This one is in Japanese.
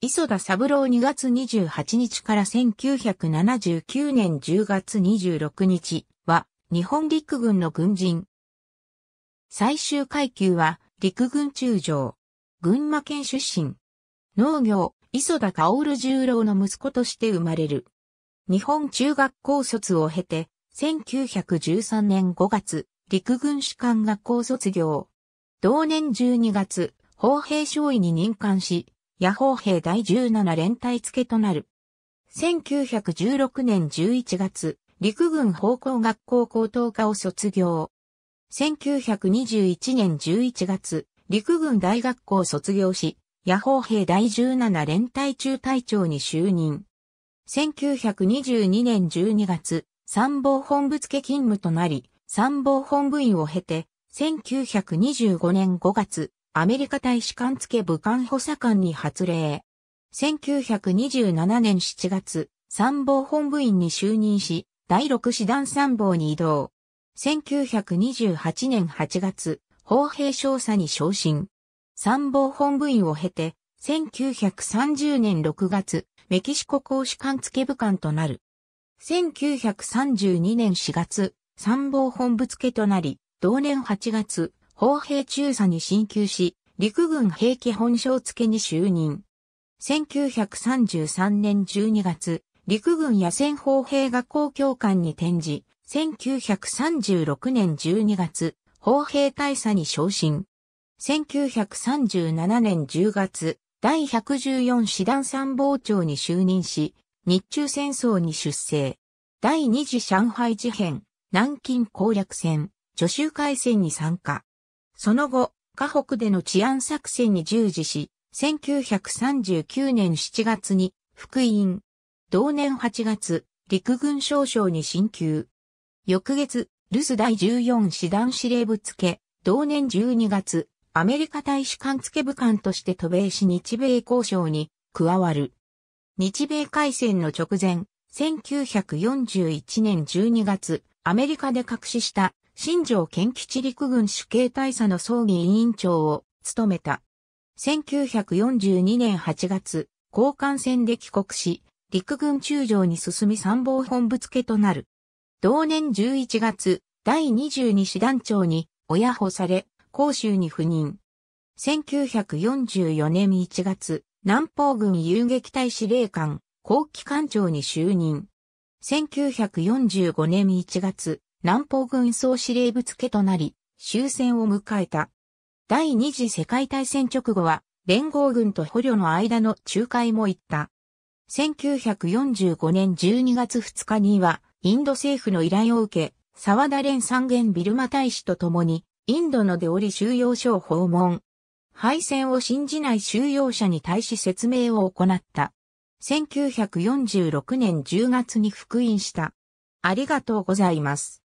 磯田三郎2月28日から1979年10月26日は日本陸軍の軍人。最終階級は陸軍中将。群馬県出身。農業、磯田薫十郎の息子として生まれる。日本中学校卒を経て、1913年5月、陸軍士官学校卒業。同年12月、砲兵少尉に任官し、野砲兵第17連隊付となる。1916年11月、陸軍方向学校高等科を卒業。1921年11月、陸軍大学校を卒業し、野砲兵第17連隊中隊長に就任。1922年12月、参謀本部付勤務となり、参謀本部員を経て、1925年5月、アメリカ大使館付武官補佐官に発令。1927年7月、参謀本部員に就任し、第6師団参謀に移動。1928年8月、砲兵少佐に昇進。参謀本部員を経て、1930年6月、メキシコ公使館付部官となる。1932年4月、参謀本部付となり、同年8月、砲兵中佐に進級し、陸軍兵器本省付に就任。1933年12月、陸軍野戦砲兵学校教官に転じ、1936年12月、砲兵大佐に昇進。1937年10月、第114師団参謀長に就任し、日中戦争に出征。第二次上海事変、南京攻略戦、助州海戦に参加。その後、河北での治安作戦に従事し、1939年7月に復員。同年8月、陸軍少将に進級。翌月、留守第14師団司令部付、同年12月、アメリカ大使館付部官として渡米し日米交渉に加わる。日米海戦の直前、1941年12月、アメリカで隠しした新庄県吉陸軍主計大佐の葬儀委員長を務めた。1942年8月、交換船で帰国し、陸軍中将に進み参謀本部付となる。同年11月、第22師団長に親保され、甲州に赴任。1944年1月、南方軍遊撃隊司令官、後期官長に就任。1945年1月、南方軍総司令部付となり、終戦を迎えた。第二次世界大戦直後は、連合軍と捕虜の間の仲介も行った。1945年12月2日には、インド政府の依頼を受け、沢田連三元ビルマ大使と共に、インドの出リ収容所を訪問。敗戦を信じない収容者に対し説明を行った。1946年10月に復員した。ありがとうございます。